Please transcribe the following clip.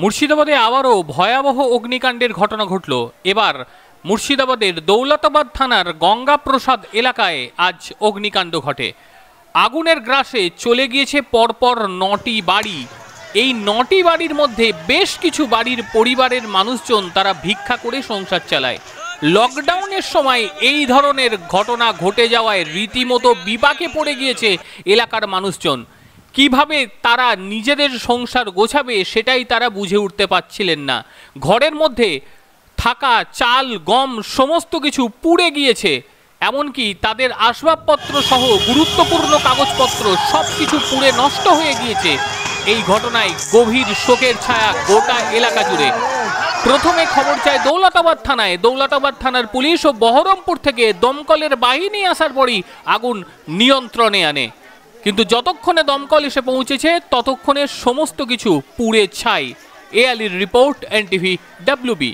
মুর্শিদাবাদে আবারও ভয়াবহ অগ্নিকাণ্ডের ঘটনা ঘটল এবার মুর্শিদাবাদের দৌলতাবাদ থানার গঙ্গাপ্রসাদ এলাকায় আজ অগ্নিকাণ্ড ঘটে আগুনের গ্রাসে চলে গিয়েছে পরপর নটি বাড়ি এই নটি বাড়ির মধ্যে বেশ কিছু বাড়ির পরিবারের মানুষজন তারা ভিক্ষা করে সংসার চালায় লকডাউনের সময় এই ধরনের ঘটনা ঘটে যাওয়ায় রীতিমতো বিপাকে পড়ে গিয়েছে এলাকার মানুষজন কিভাবে তারা নিজেদের সংসার গোছাবে সেটাই তারা বুঝে উঠতে পারছিলেন না ঘরের মধ্যে থাকা চাল গম সমস্ত কিছু পুড়ে গিয়েছে এমনকি তাদের আসবাবপত্র সহ গুরুত্বপূর্ণ কাগজপত্র সব কিছু পুড়ে নষ্ট হয়ে গিয়েছে এই ঘটনায় গভীর শোকের ছায়া গোটা এলাকা জুড়ে প্রথমে খবর চায় দৌলতাবাদ থানায় দৌলতাবাদ থানার পুলিশ ও বহরমপুর থেকে দমকলের বাহিনী আসার পরই আগুন নিয়ন্ত্রণে আনে কিন্তু যতক্ষণে দমকল এসে পৌঁছেছে ততক্ষণে সমস্ত কিছু পুড়ে ছাই এ আলির রিপোর্ট এনটিভি ডাব্লিউবি